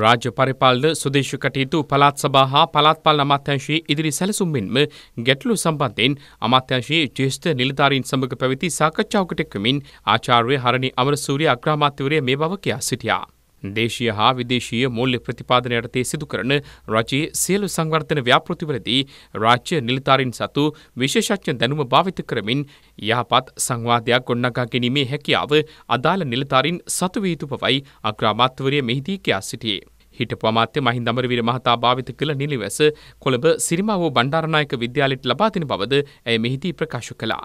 රාජ්‍ය පරිපාලන සුදේශ කටයුතු පළාත් සභා හා පළාත් පාලන අමාත්‍යාංශයේ ඉදිරි සැලසුම්ෙන්ම ගැටලු සම්බන්ධයෙන් අමාත්‍යාංශයේ ජ්‍යෙෂ්ඨ නිලධාරීන් සමග පැවති සාකච්ඡාවකට එක්වමින් ආචාර්ය හරණි අමරසූරිය අග්‍රාමාත්‍යවරය මේ බව කියා සිටියා. දේශීය හා විදේශීය මූල්‍ය ප්‍රතිපාදන යටතේ සිදු කරන රජයේ සියලු සංවර්ධන ව්‍යාපෘතිවලදී රාජ්‍ය නිලධාරීන් සතු විශේෂඥ දැනුම භාවිත කරමින් යහපත් සංවාදයක් ගොඩනගා ගැනීමේ හැකියාව අදාළ නිලධාරීන් සතු වී යුතු බවයි අග්‍රාමාත්‍යවරය මෙහිදී කියා සිටියේ. හිටපු අමාත්‍ය මහින්ද අමරවීර මහතා භාවිත කළ නිලිවැස කොළඹ සිරිමාවෝ බණ්ඩාරනායක විද්‍යාලයට ලබා දෙන බවද ඇය මෙහිදී ප්‍රකාශ කළා.